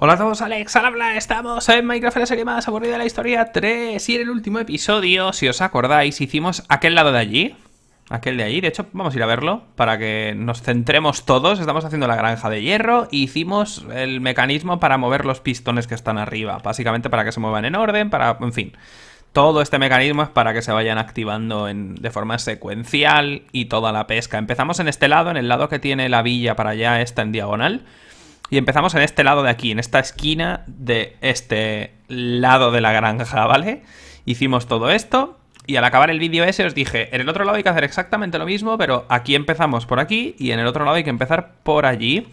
Hola a todos, Alex al habla, estamos en Minecraft la serie más aburrida de la historia 3 y en el último episodio, si os acordáis, hicimos aquel lado de allí, aquel de allí, de hecho vamos a ir a verlo para que nos centremos todos, estamos haciendo la granja de hierro hicimos el mecanismo para mover los pistones que están arriba, básicamente para que se muevan en orden, para, en fin, todo este mecanismo es para que se vayan activando en, de forma secuencial y toda la pesca. Empezamos en este lado, en el lado que tiene la villa para allá, está en diagonal, y empezamos en este lado de aquí, en esta esquina de este lado de la granja, ¿vale? Hicimos todo esto y al acabar el vídeo ese os dije, en el otro lado hay que hacer exactamente lo mismo, pero aquí empezamos por aquí y en el otro lado hay que empezar por allí.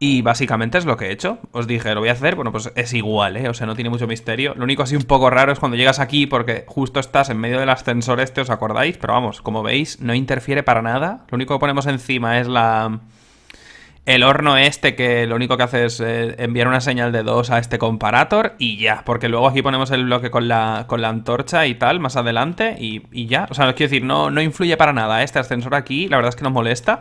Y básicamente es lo que he hecho. Os dije, lo voy a hacer, bueno, pues es igual, ¿eh? O sea, no tiene mucho misterio. Lo único así un poco raro es cuando llegas aquí porque justo estás en medio del ascensor este, ¿os acordáis? Pero vamos, como veis, no interfiere para nada. Lo único que ponemos encima es la el horno este que lo único que hace es eh, enviar una señal de 2 a este comparator y ya, porque luego aquí ponemos el bloque con la, antorcha y tal más adelante y, ya. O sea, quiero decir, no, no influye para nada ¿eh? este ascensor aquí, la verdad es que no molesta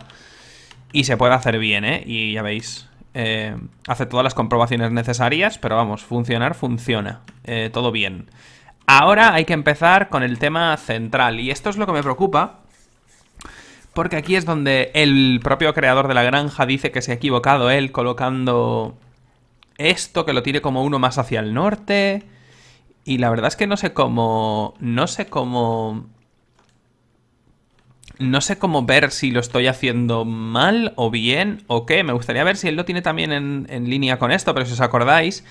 y se puede hacer bien, ¿eh? Y ya veis, eh, hace todas las comprobaciones necesarias, pero vamos, funcionar funciona, todo bien. Ahora hay que empezar con el tema central y esto es lo que me preocupa porque aquí es donde el propio creador de la granja dice que se ha equivocado él colocando esto, que lo tiene como uno más hacia el norte. Y la verdad es que no sé cómo... No sé cómo... No sé cómo ver si lo estoy haciendo mal o bien o qué. Me gustaría ver si él lo tiene también en, en línea con esto, pero si os acordáis,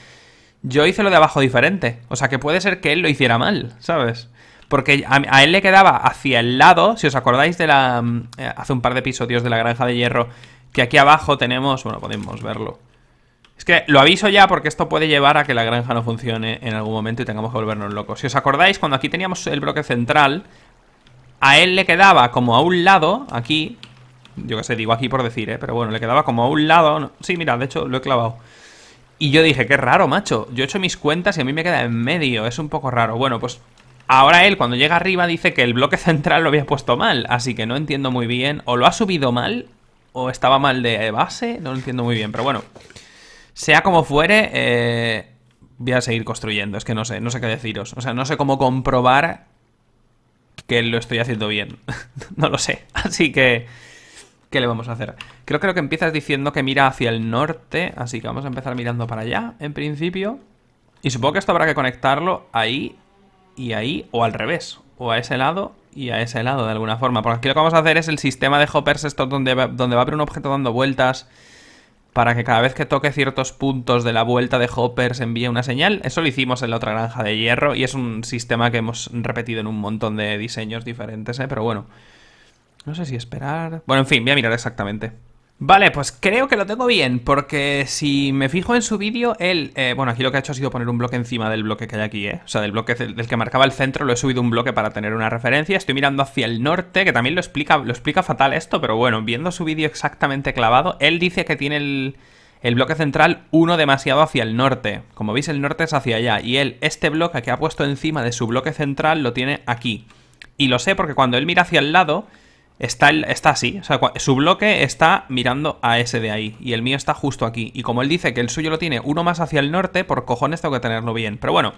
yo hice lo de abajo diferente. O sea que puede ser que él lo hiciera mal, ¿sabes? porque a, él le quedaba hacia el lado, si os acordáis de la... Mm, eh, hace un par de episodios de la Granja de Hierro, que aquí abajo tenemos... Bueno, podemos verlo. Es que lo aviso ya porque esto puede llevar a que la granja no funcione en algún momento y tengamos que volvernos locos. Si os acordáis, cuando aquí teníamos el bloque central, a él le quedaba como a un lado, aquí, yo qué sé, digo aquí por decir, ¿eh? pero bueno, le quedaba como a un lado. sí, mira, de hecho lo he clavado. Y yo dije, qué raro, macho. Yo he hecho mis cuentas y a mí me queda en medio. Es un poco raro. Bueno, pues Ahora él, cuando llega arriba, dice que el bloque central lo había puesto mal, así que no entiendo muy bien. O lo ha subido mal, o estaba mal de base, no lo entiendo muy bien. Pero bueno, sea como fuere, eh, voy a seguir construyendo. Es que no sé, no sé qué deciros. O sea, no sé cómo comprobar que lo estoy haciendo bien. no lo sé. Así que... ¿Qué le vamos a hacer? Creo, que lo que empiezas diciendo que mira hacia el norte, así que vamos a empezar mirando para allá, en principio. Y supongo que esto habrá que conectarlo ahí y ahí, o al revés, o a ese lado y a ese lado de alguna forma. Porque aquí lo que vamos a hacer es el sistema de hoppers, esto donde va, donde va a haber un objeto dando vueltas para que cada vez que toque ciertos puntos de la vuelta de hoppers envíe una señal. Eso lo hicimos en la otra granja de hierro y es un sistema que hemos repetido en un montón de diseños diferentes, ¿eh? pero bueno. No sé si esperar... Bueno, en fin, voy a mirar exactamente. Vale, pues creo que lo tengo bien, porque si me fijo en su vídeo, él... Eh, bueno, aquí lo que ha hecho ha sido poner un bloque encima del bloque que hay aquí, ¿eh? O sea, del bloque del que marcaba el centro, lo he subido un bloque para tener una referencia. Estoy mirando hacia el norte, que también lo explica, lo explica fatal esto, pero bueno, viendo su vídeo exactamente clavado, él dice que tiene el, el bloque central uno demasiado hacia el norte. Como veis, el norte es hacia allá, y él, este bloque que ha puesto encima de su bloque central, lo tiene aquí. Y lo sé porque cuando él mira hacia el lado Está, así, o sea, su bloque está mirando a ese de ahí y el mío está justo aquí. Y como él dice que el suyo lo tiene uno más hacia el norte, por cojones tengo que tenerlo bien. Pero bueno,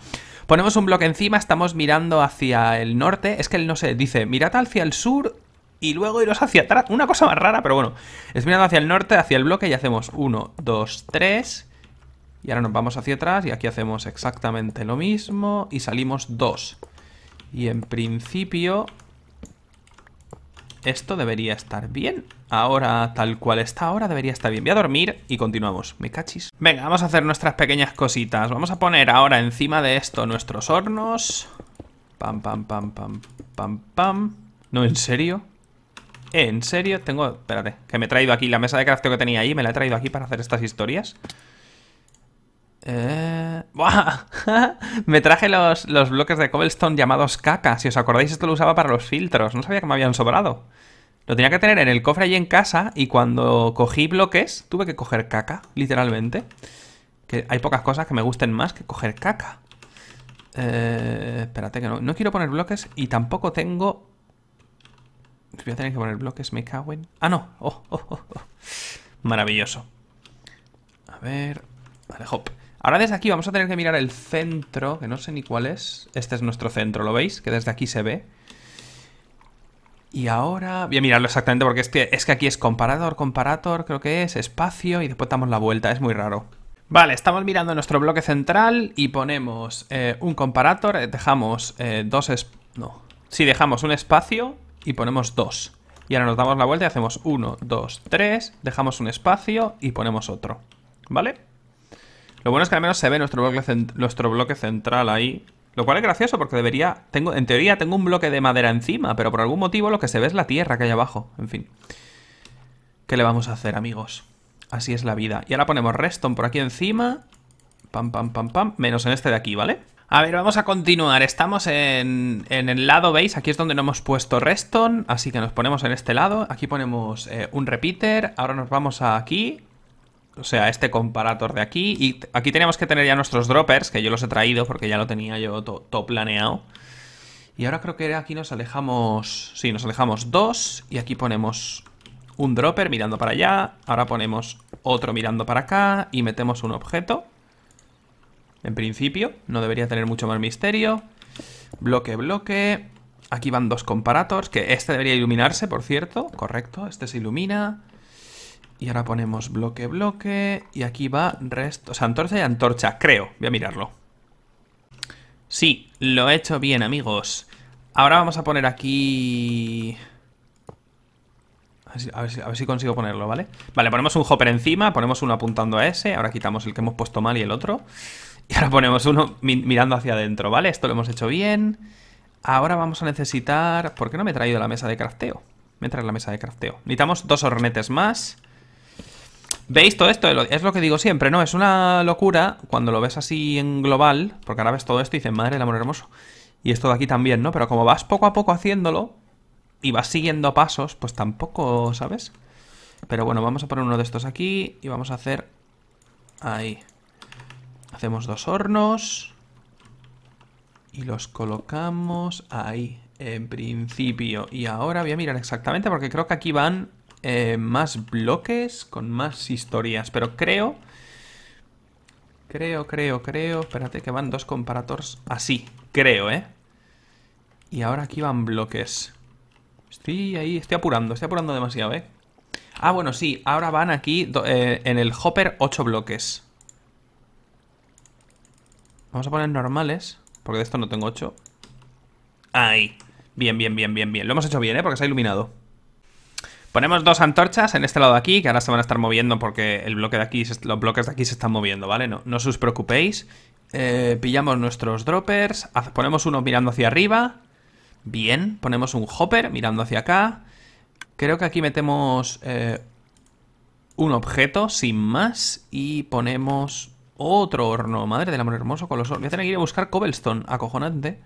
ponemos un bloque encima, estamos mirando hacia el norte. Es que él no sé, dice, mirad hacia el sur y luego iros hacia atrás. Una cosa más rara, pero bueno, es mirando hacia el norte, hacia el bloque y hacemos uno dos tres Y ahora nos vamos hacia atrás y aquí hacemos exactamente lo mismo y salimos dos Y en principio esto debería estar bien. Ahora, tal cual está ahora, debería estar bien. Voy a dormir y continuamos. Me cachis. Venga, vamos a hacer nuestras pequeñas cositas. Vamos a poner ahora encima de esto nuestros hornos. Pam, pam, pam, pam, pam, pam. No, ¿en serio? Eh, ¿En serio? Tengo... Espérate, que me he traído aquí la mesa de crafteo que tenía ahí. Me la he traído aquí para hacer estas historias. Eh... me traje los, bloques de cobblestone llamados caca. Si os acordáis, esto lo usaba para los filtros. No sabía que me habían sobrado. Lo tenía que tener en el cofre allí en casa y cuando cogí bloques, tuve que coger caca, literalmente. Que hay pocas cosas que me gusten más que coger caca. Eh, espérate, que no, no quiero poner bloques y tampoco tengo... Voy a tener que poner bloques, me cago en... Ah, no. Oh, oh, oh, oh. Maravilloso. A ver... Vale, hop. Ahora desde aquí vamos a tener que mirar el centro, que no sé ni cuál es. Este es nuestro centro, ¿lo veis? Que desde aquí se ve. Y ahora... Voy a mirarlo exactamente porque es que, es que aquí es comparador, comparator, creo que es, espacio, y después damos la vuelta, es muy raro. Vale, estamos mirando nuestro bloque central y ponemos eh, un comparator, eh, dejamos eh, dos... No. Sí, dejamos un espacio y ponemos dos. Y ahora nos damos la vuelta y hacemos uno, dos, tres, dejamos un espacio y ponemos otro. ¿Vale? Lo bueno es que al menos se ve nuestro bloque, nuestro bloque central ahí. Lo cual es gracioso porque debería... Tengo, en teoría tengo un bloque de madera encima, pero por algún motivo lo que se ve es la tierra que hay abajo. En fin. ¿Qué le vamos a hacer, amigos? Así es la vida. Y ahora ponemos Reston por aquí encima. Pam, pam, pam, pam. Menos en este de aquí, ¿vale? A ver, vamos a continuar. Estamos en, el lado, ¿veis? Aquí es donde no hemos puesto Reston. Así que nos ponemos en este lado. Aquí ponemos eh, un repeater. Ahora nos vamos a aquí o sea, este comparator de aquí. Y aquí tenemos que tener ya nuestros droppers, que yo los he traído porque ya lo tenía yo todo planeado. Y ahora creo que aquí nos alejamos... Sí, nos alejamos dos. Y aquí ponemos un dropper mirando para allá. Ahora ponemos otro mirando para acá. Y metemos un objeto. En principio, no debería tener mucho más misterio. Bloque, bloque. Aquí van dos comparators, que este debería iluminarse, por cierto. Correcto, este se ilumina. Y ahora ponemos bloque, bloque. Y aquí va resto. O sea, antorcha y antorcha, creo. Voy a mirarlo. Sí, lo he hecho bien, amigos. Ahora vamos a poner aquí... A ver, si, consigo ponerlo, ¿vale? Vale, ponemos un hopper encima, ponemos uno apuntando a ese. Ahora quitamos el que hemos puesto mal y el otro. Y ahora ponemos uno mirando hacia adentro, ¿vale? Esto lo hemos hecho bien. Ahora vamos a necesitar... ¿Por qué no me he traído la mesa de crafteo? Me traído la mesa de crafteo. Necesitamos dos hornetes más. ¿Veis todo esto? Es lo que digo siempre, ¿no? Es una locura cuando lo ves así en global, porque ahora ves todo esto y dices, madre el amor hermoso. Y esto de aquí también, ¿no? Pero como vas poco a poco haciéndolo y vas siguiendo pasos, pues tampoco, ¿sabes? Pero bueno, vamos a poner uno de estos aquí y vamos a hacer... Ahí. Hacemos dos hornos. Y los colocamos ahí, en principio. Y ahora voy a mirar exactamente porque creo que aquí van eh, más bloques con más historias. Pero creo... Creo, creo, creo... Espérate que van dos comparators así. Creo, ¿eh? Y ahora aquí van bloques. Estoy ahí, estoy apurando, estoy apurando demasiado, ¿eh? Ah, bueno, sí, ahora van aquí eh, en el hopper 8 bloques. Vamos a poner normales, porque de esto no tengo 8. Ahí. Bien, bien, bien, bien, bien. Lo hemos hecho bien, ¿eh? Porque se ha iluminado. Ponemos dos antorchas en este lado de aquí, que ahora se van a estar moviendo porque el bloque de aquí, los bloques de aquí se están moviendo, ¿vale? No, no os preocupéis. Eh, pillamos nuestros droppers, ponemos uno mirando hacia arriba. Bien, ponemos un hopper mirando hacia acá. Creo que aquí metemos eh, un objeto, sin más, y ponemos otro horno. Madre del amor hermoso con los hornos. Voy a tener que ir a buscar cobblestone, acojonante.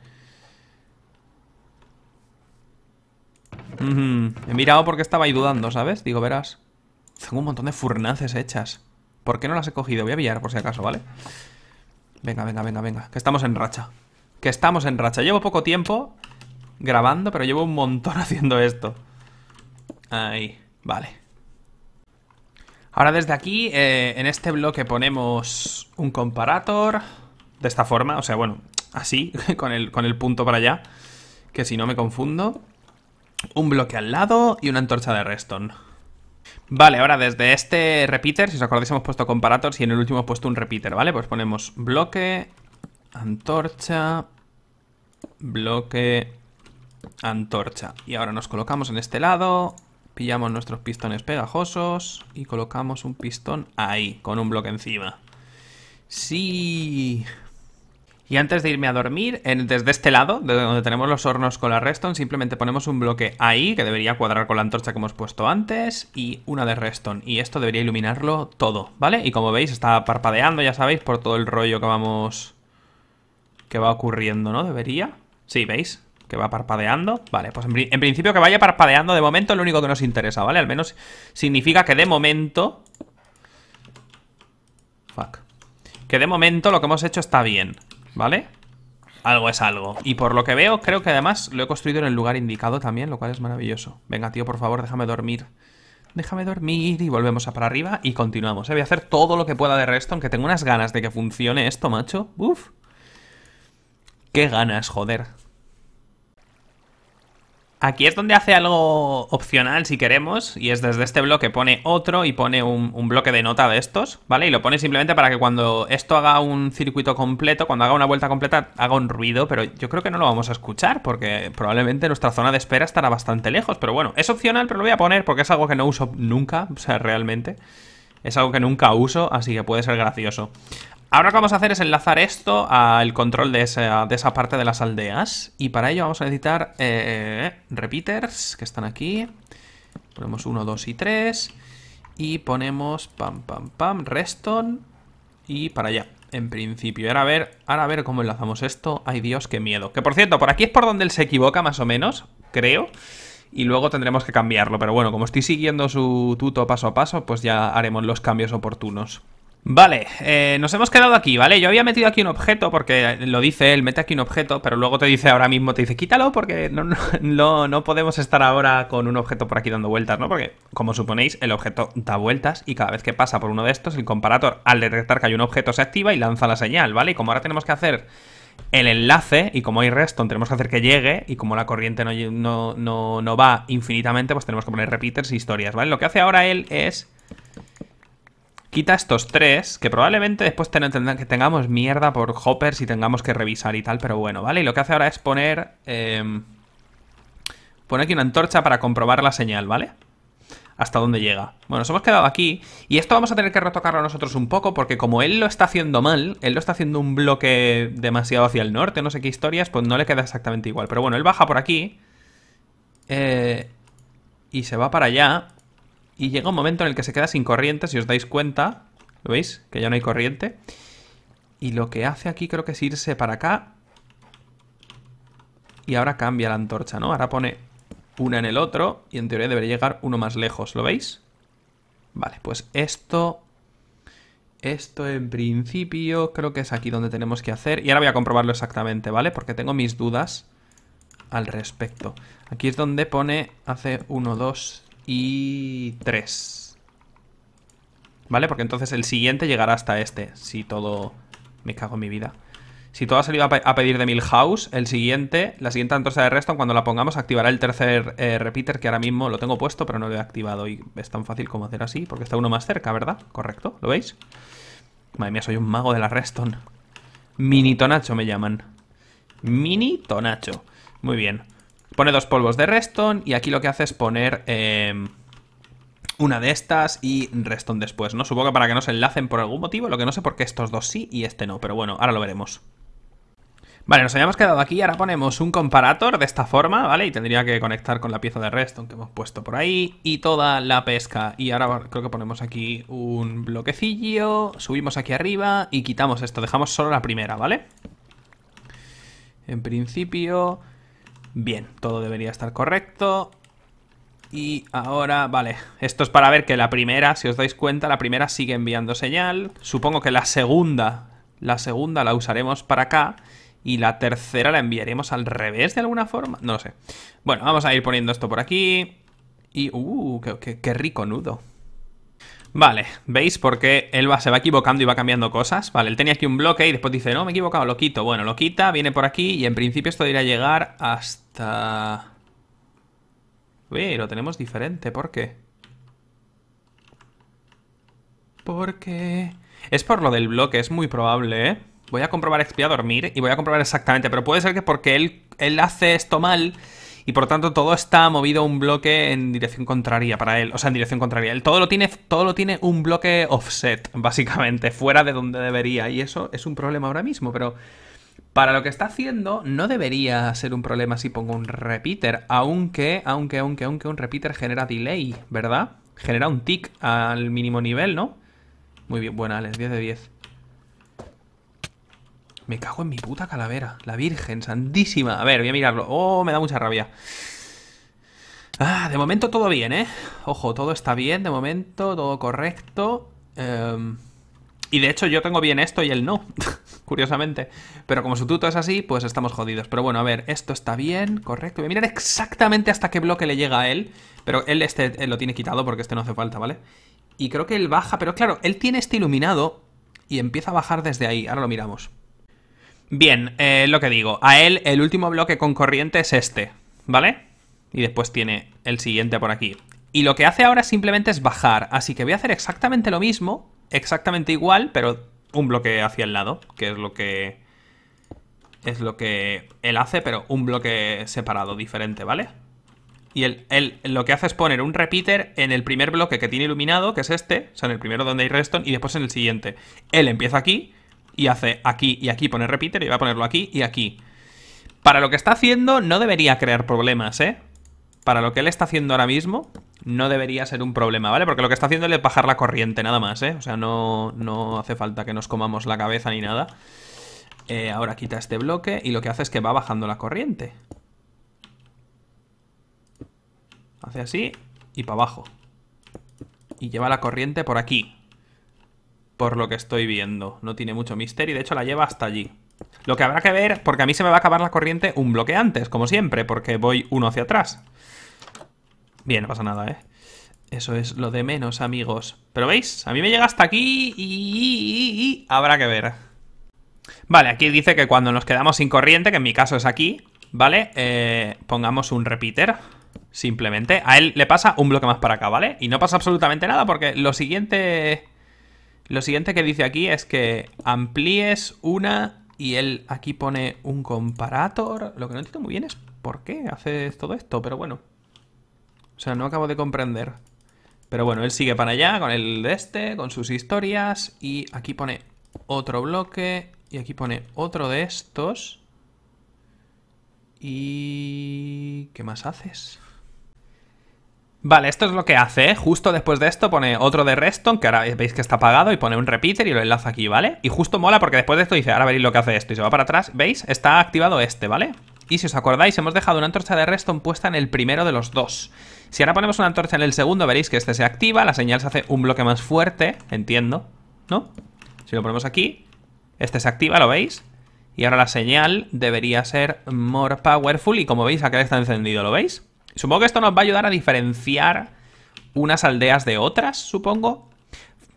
he mirado porque estaba ahí dudando, ¿sabes? Digo, verás. Tengo un montón de furnaces hechas. ¿Por qué no las he cogido? Voy a pillar por si acaso, ¿vale? Venga, venga, venga, venga. Que estamos en racha. Que estamos en racha. Llevo poco tiempo grabando, pero llevo un montón haciendo esto. Ahí, vale. Ahora desde aquí, eh, en este bloque ponemos un comparator. De esta forma, o sea, bueno, así, con el, con el punto para allá. Que si no me confundo un bloque al lado y una antorcha de redstone. Vale, ahora desde este repeater, si os acordáis hemos puesto comparators y en el último hemos puesto un repeater, ¿vale? Pues ponemos bloque, antorcha, bloque, antorcha. Y ahora nos colocamos en este lado, pillamos nuestros pistones pegajosos y colocamos un pistón ahí, con un bloque encima. Sí, y antes de irme a dormir, desde este lado, de donde tenemos los hornos con la redstone, simplemente ponemos un bloque ahí, que debería cuadrar con la antorcha que hemos puesto antes, y una de redstone. Y esto debería iluminarlo todo, ¿vale? Y como veis, está parpadeando, ya sabéis, por todo el rollo que vamos... que va ocurriendo, ¿no? Debería. Sí, ¿veis? que va parpadeando. Vale, pues en, principio que vaya parpadeando de momento lo único que nos interesa, ¿vale? Al menos significa que de momento... Fuck. Que de momento lo que hemos hecho está bien. ¿Vale? Algo es algo. Y por lo que veo, creo que además lo he construido en el lugar indicado también, lo cual es maravilloso. Venga, tío, por favor, déjame dormir. Déjame dormir y volvemos a para arriba y continuamos. ¿eh? Voy a hacer todo lo que pueda de resto, aunque tengo unas ganas de que funcione esto, macho. Uf. Qué ganas, joder. Aquí es donde hace algo opcional si queremos, y es desde este bloque pone otro y pone un, bloque de nota de estos, ¿vale? Y lo pone simplemente para que cuando esto haga un circuito completo, cuando haga una vuelta completa, haga un ruido, pero yo creo que no lo vamos a escuchar porque probablemente nuestra zona de espera estará bastante lejos, pero bueno, es opcional, pero lo voy a poner porque es algo que no uso nunca, o sea, realmente. Es algo que nunca uso, así que puede ser gracioso. Ahora lo que vamos a hacer es enlazar esto al control de esa, parte de las aldeas. Y para ello vamos a necesitar eh, eh, repeaters, que están aquí. Ponemos 1, 2 y 3. Y ponemos, pam, pam, pam, reston. Y para allá, en principio. Ahora ver, ahora a ver cómo enlazamos esto. Ay Dios, qué miedo. Que por cierto, por aquí es por donde él se equivoca más o menos, creo y luego tendremos que cambiarlo. Pero bueno, como estoy siguiendo su tuto paso a paso, pues ya haremos los cambios oportunos. Vale, eh, nos hemos quedado aquí, ¿vale? Yo había metido aquí un objeto porque lo dice él, mete aquí un objeto, pero luego te dice ahora mismo, te dice quítalo porque no, no, no podemos estar ahora con un objeto por aquí dando vueltas, ¿no? Porque, como suponéis, el objeto da vueltas y cada vez que pasa por uno de estos, el comparador al detectar que hay un objeto se activa y lanza la señal, ¿vale? Y como ahora tenemos que hacer el enlace y como hay resto tenemos que hacer que llegue y como la corriente no, no, no, no va infinitamente pues tenemos que poner repeaters y historias, ¿vale? Lo que hace ahora él es Quita estos tres, que probablemente después que tengamos mierda por hoppers y tengamos que revisar y tal, pero bueno, ¿vale? Y lo que hace ahora es poner... Em, poner aquí una antorcha para comprobar la señal, ¿vale? Hasta dónde llega. Bueno, nos hemos quedado aquí y esto vamos a tener que retocarlo nosotros un poco porque como él lo está haciendo mal, él lo está haciendo un bloque demasiado hacia el norte, no sé qué historias, pues no le queda exactamente igual. Pero bueno, él baja por aquí eh, y se va para allá y llega un momento en el que se queda sin corriente, si os dais cuenta. ¿Lo veis? Que ya no hay corriente. Y lo que hace aquí creo que es irse para acá. Y ahora cambia la antorcha, ¿no? Ahora pone una en el otro y en teoría debería llegar uno más lejos. ¿Lo veis? Vale, pues esto... Esto en principio creo que es aquí donde tenemos que hacer. Y ahora voy a comprobarlo exactamente, ¿vale? Porque tengo mis dudas al respecto. Aquí es donde pone, hace 1, 2, y 3. ¿Vale? Porque entonces el siguiente llegará hasta este. Si todo... Me cago en mi vida. Si todo ha salido a, pedir de Milhouse, el siguiente, la siguiente antorcha de Reston, cuando la pongamos, activará el tercer eh, repeater, que ahora mismo lo tengo puesto, pero no lo he activado. Y es tan fácil como hacer así, porque está uno más cerca, ¿verdad? Correcto, ¿lo veis? Madre mía, soy un mago de la Reston. Mini Tonacho me llaman. Mini Tonacho. Muy bien. Pone dos polvos de Reston y aquí lo que hace es poner em, una de estas y Reston después, ¿no? Supongo que para que no se enlacen por algún motivo, lo que no sé por qué estos dos sí y este no, pero bueno, ahora lo veremos. Vale, nos habíamos quedado aquí, ahora ponemos un comparator de esta forma, ¿vale? Y tendría que conectar con la pieza de redstone que hemos puesto por ahí y toda la pesca. Y ahora creo que ponemos aquí un bloquecillo, subimos aquí arriba y quitamos esto, dejamos solo la primera, ¿vale? En principio Bien, todo debería estar correcto. Y ahora, vale, esto es para ver que la primera, si os dais cuenta, la primera sigue enviando señal. Supongo que la segunda, la segunda la usaremos para acá. Y la tercera la enviaremos al revés de alguna forma. No lo sé. Bueno, vamos a ir poniendo esto por aquí. Y, uh, qué rico nudo. Vale, ¿veis por qué él va, se va equivocando y va cambiando cosas? Vale, él tenía aquí un bloque y después dice, no, me he equivocado, lo quito. Bueno, lo quita, viene por aquí y en principio esto debería llegar hasta... Uy, lo tenemos diferente, ¿por qué? Porque... Es por lo del bloque, es muy probable, ¿eh? Voy a comprobar, XP a dormir y voy a comprobar exactamente, pero puede ser que porque él, él hace esto mal y por tanto todo está movido un bloque en dirección contraria para él, o sea, en dirección contraria. Él todo lo tiene, todo lo tiene un bloque offset, básicamente, fuera de donde debería y eso es un problema ahora mismo, pero para lo que está haciendo no debería ser un problema si pongo un repeater, aunque, aunque, aunque, aunque un repeater genera delay, ¿verdad? Genera un tick al mínimo nivel, ¿no? Muy bien, buena, Alex, 10 de 10. Me cago en mi puta calavera. La Virgen Santísima. A ver, voy a mirarlo. Oh, me da mucha rabia. Ah, de momento todo bien, ¿eh? Ojo, todo está bien de momento, todo correcto. Em, y de hecho yo tengo bien esto y él no, curiosamente. Pero como su tuto es así, pues estamos jodidos. Pero bueno, a ver, esto está bien, correcto. Voy a mirar exactamente hasta qué bloque le llega a él. Pero él este él lo tiene quitado porque este no hace falta, ¿vale? Y creo que él baja, pero claro, él tiene este iluminado y empieza a bajar desde ahí. Ahora lo miramos. Bien, eh, lo que digo. A él el último bloque con corriente es este, ¿vale? Y después tiene el siguiente por aquí. Y lo que hace ahora simplemente es bajar. Así que voy a hacer exactamente lo mismo, exactamente igual, pero un bloque hacia el lado, que es lo que... Es lo que él hace, pero un bloque separado, diferente, ¿vale? Y él, él, lo que hace es poner un repeater en el primer bloque que tiene iluminado, que es este, o sea, en el primero donde hay redstone, y después en el siguiente. Él empieza aquí y hace aquí y aquí, pone repeater y va a ponerlo aquí y aquí. Para lo que está haciendo no debería crear problemas, ¿eh? Para lo que él está haciendo ahora mismo no debería ser un problema, ¿vale? Porque lo que está haciendo es bajar la corriente nada más, ¿eh? O sea, no, no hace falta que nos comamos la cabeza ni nada. Eh, ahora quita este bloque y lo que hace es que va bajando la corriente. Hace así y para abajo. Y lleva la corriente por aquí por lo que estoy viendo. No tiene mucho misterio y de hecho la lleva hasta allí. Lo que habrá que ver, porque a mí se me va a acabar la corriente un bloque antes, como siempre, porque voy uno hacia atrás. Bien, no pasa nada, ¿eh? Eso es lo de menos, amigos. Pero veis, a mí me llega hasta aquí y, habrá que ver. Vale, aquí dice que cuando nos quedamos sin corriente, que en mi caso es aquí, ¿vale? Eh, pongamos un repeater. Simplemente. A él le pasa un bloque más para acá, ¿vale? Y no pasa absolutamente nada porque lo siguiente lo siguiente que dice aquí es que amplíes una y él aquí pone un comparator. Lo que no entiendo muy bien es por qué haces todo esto, pero bueno. O sea, no acabo de comprender. Pero bueno, él sigue para allá con el de este, con sus historias. Y aquí pone otro bloque. Y aquí pone otro de estos. ¿Y qué más haces? Vale, esto es lo que hace, ¿eh? Justo después de esto pone otro de Reston, que ahora veis que está apagado, y pone un repeater y lo enlaza aquí, ¿vale? Y justo mola porque después de esto dice, ahora veréis lo que hace esto, y se va para atrás, ¿veis? Está activado este, ¿vale? Y si os acordáis, hemos dejado una antorcha de Reston puesta en el primero de los dos. Si ahora ponemos una antorcha en el segundo, veréis que este se activa, la señal se hace un bloque más fuerte, entiendo, ¿no? Si lo ponemos aquí, este se activa, ¿lo veis? Y ahora la señal debería ser more powerful, y como veis, acá está encendido, ¿lo veis? Supongo que esto nos va a ayudar a diferenciar unas aldeas de otras, supongo.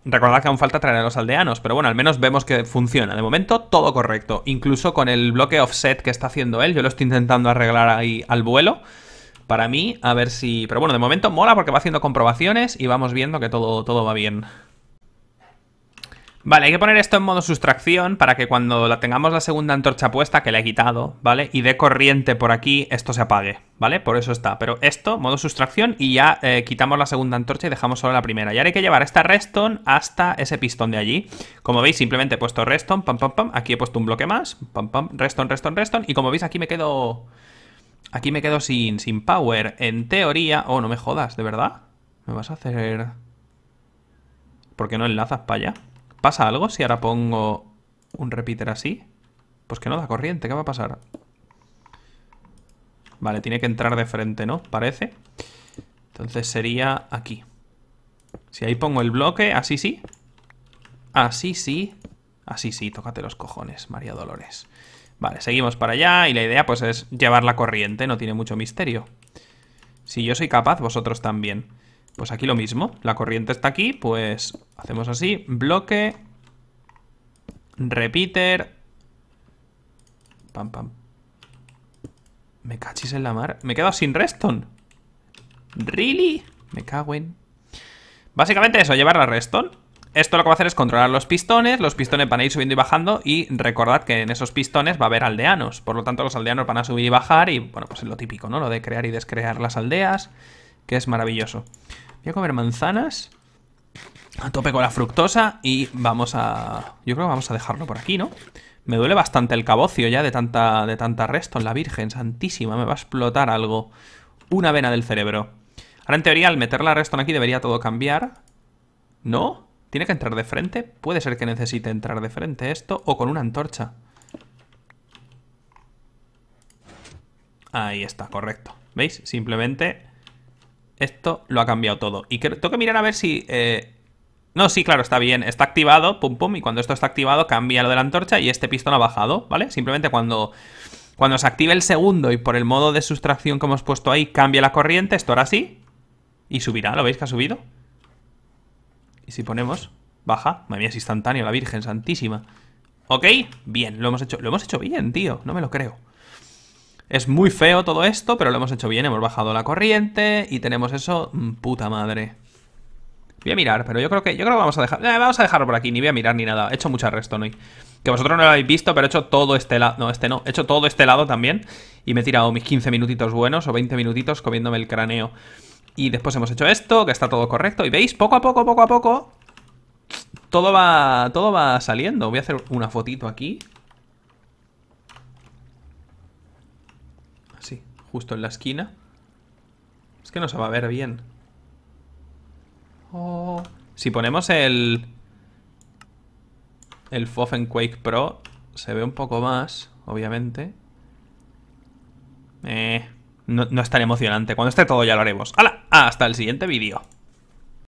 Recordad que aún falta traer a los aldeanos, pero bueno, al menos vemos que funciona. De momento, todo correcto. Incluso con el bloque offset que está haciendo él, yo lo estoy intentando arreglar ahí al vuelo. Para mí, a ver si... Pero bueno, de momento mola porque va haciendo comprobaciones y vamos viendo que todo, todo va bien. Vale, hay que poner esto en modo sustracción para que cuando la tengamos la segunda antorcha puesta, que la he quitado, ¿vale? Y de corriente por aquí, esto se apague, ¿vale? Por eso está. Pero esto, modo sustracción, y ya eh, quitamos la segunda antorcha y dejamos solo la primera. Y ahora hay que llevar esta redstone hasta ese pistón de allí. Como veis, simplemente he puesto redstone, pam, pam, pam. Aquí he puesto un bloque más, pam, pam, redstone, redstone, redstone. Y como veis, aquí me quedo... Aquí me quedo sin, sin power. En teoría... Oh, no me jodas, ¿de verdad? ¿Me vas a hacer...? ¿Por qué no enlazas para allá? ¿Pasa algo si ahora pongo un repeater así? Pues que no da corriente, ¿qué va a pasar? Vale, tiene que entrar de frente, ¿no? Parece. Entonces sería aquí. Si ahí pongo el bloque, así sí. Así sí. Así sí, tócate los cojones, María Dolores. Vale, seguimos para allá y la idea pues es llevar la corriente, no tiene mucho misterio. Si yo soy capaz, vosotros también. Pues aquí lo mismo, la corriente está aquí, pues hacemos así, bloque, repeater, pam, pam. Me cachis en la mar, me he quedado sin redstone. ¿Really? Me cago en... Básicamente eso, llevar la redstone. Esto lo que va a hacer es controlar los pistones, los pistones van a ir subiendo y bajando y recordad que en esos pistones va a haber aldeanos, por lo tanto los aldeanos van a subir y bajar y bueno, pues es lo típico, ¿no? Lo de crear y descrear las aldeas, que es maravilloso. Voy a comer manzanas. A tope con la fructosa y vamos a... Yo creo que vamos a dejarlo por aquí, ¿no? Me duele bastante el cabocio ya de tanta, de tanta resto la Virgen Santísima. Me va a explotar algo. Una vena del cerebro. Ahora, en teoría, al meter la Reston aquí debería todo cambiar. ¿No? ¿Tiene que entrar de frente? Puede ser que necesite entrar de frente esto o con una antorcha. Ahí está, correcto. ¿Veis? Simplemente esto lo ha cambiado todo. Y tengo que mirar a ver si... Eh, no, sí, claro, está bien. Está activado, pum, pum. Y cuando esto está activado, cambia lo de la antorcha y este pistón ha bajado, ¿vale? Simplemente cuando... Cuando se active el segundo y por el modo de sustracción que hemos puesto ahí cambia la corriente, esto ahora sí. Y subirá, ¿lo veis que ha subido? Y si ponemos, baja. Madre mía, es instantáneo, la Virgen Santísima. ¿Ok? Bien, lo hemos hecho, lo hemos hecho bien, tío. No me lo creo. Es muy feo todo esto, pero lo hemos hecho bien. Hemos bajado la corriente y tenemos eso... Mm, puta madre. Voy a mirar, pero yo creo que yo creo vamos a dejar... Eh, vamos a dejarlo por aquí, ni voy a mirar ni nada. He hecho mucho resto hoy. Que vosotros no lo habéis visto, pero he hecho todo este lado... No, este no. He hecho todo este lado también. Y me he tirado mis 15 minutitos buenos o 20 minutitos comiéndome el cráneo. Y después hemos hecho esto, que está todo correcto. Y veis, poco a poco, poco a poco... Todo va, todo va saliendo. Voy a hacer una fotito aquí. justo en la esquina. Es que no se va a ver bien. Oh. Si ponemos el... El Fofen Quake Pro, se ve un poco más, obviamente. Eh, no, no es tan emocionante. Cuando esté todo ya lo haremos. Hasta el siguiente vídeo.